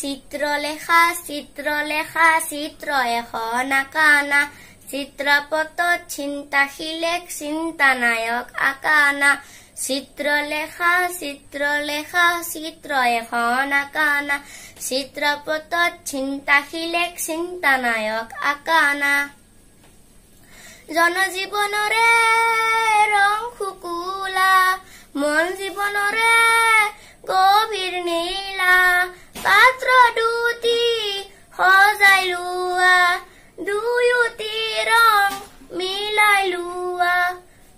চিত্ৰলেখা চিত্ৰলেখা চিত্ৰ এশ নাকানা চিত্ৰপটত চিন্তাশীলেক চিন্তা নায়ক আকানা চিত্ৰলেখা চিত্ৰলেখা চিত্ৰ এশ নাকানা চিত্ৰপটত চিন্তাশীলেক চিন্তা নায়ক আকানা জনজীৱনৰে lua duyu tirong milai lua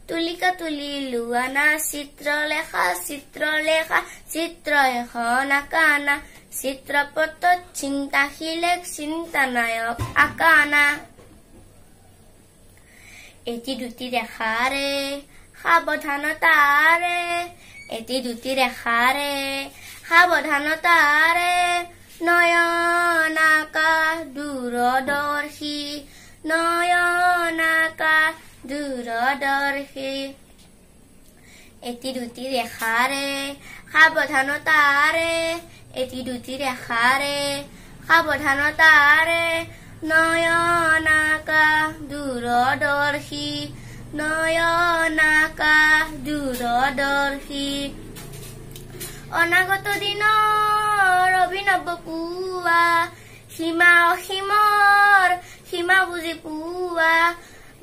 tulika tuli lua na sitro leha sitro leha sitro eho nakana sitro poto cinta hilek cinta nayok akana eti duti dehare habo tanotare eti duti dehare habo tanotare noyon দূৰদৰ্শী নয়নাকা দূৰদৰ্শী এটি দুটি ৰেখাৰে সাৱধানতাৰে এটি দুটি ৰেখাৰে সাৱধানতাৰে নয়নাকা দূৰদৰ্শী নয়নাকা দূৰদৰ্শী অনাগত দিনৰ অভিনৱ পুৱা সীমা অসীমৰ সীমা বুজি পোৱা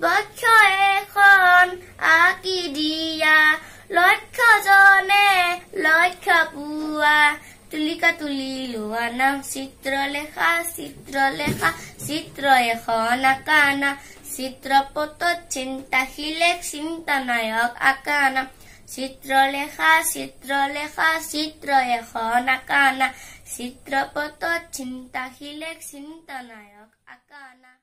বক্ষ এখন আঁকি দিয়া লক্ষ্য জনে লক্ষ পোৱা তুলিকা তুলি লোৱা নাম চিত্ৰ লেখা চিত্ৰ লেখা চিত্ৰ এখন আঁকা না চিত্ৰপথত চিন্তাশীলেক চিন্তা নায়ক আঁকা না চিত্ৰ লেখা চিত্ৰ লেখা চিত্ৰ এখন আঁকা না चित्रपट चिंताशील एक चिंतनायक आकाना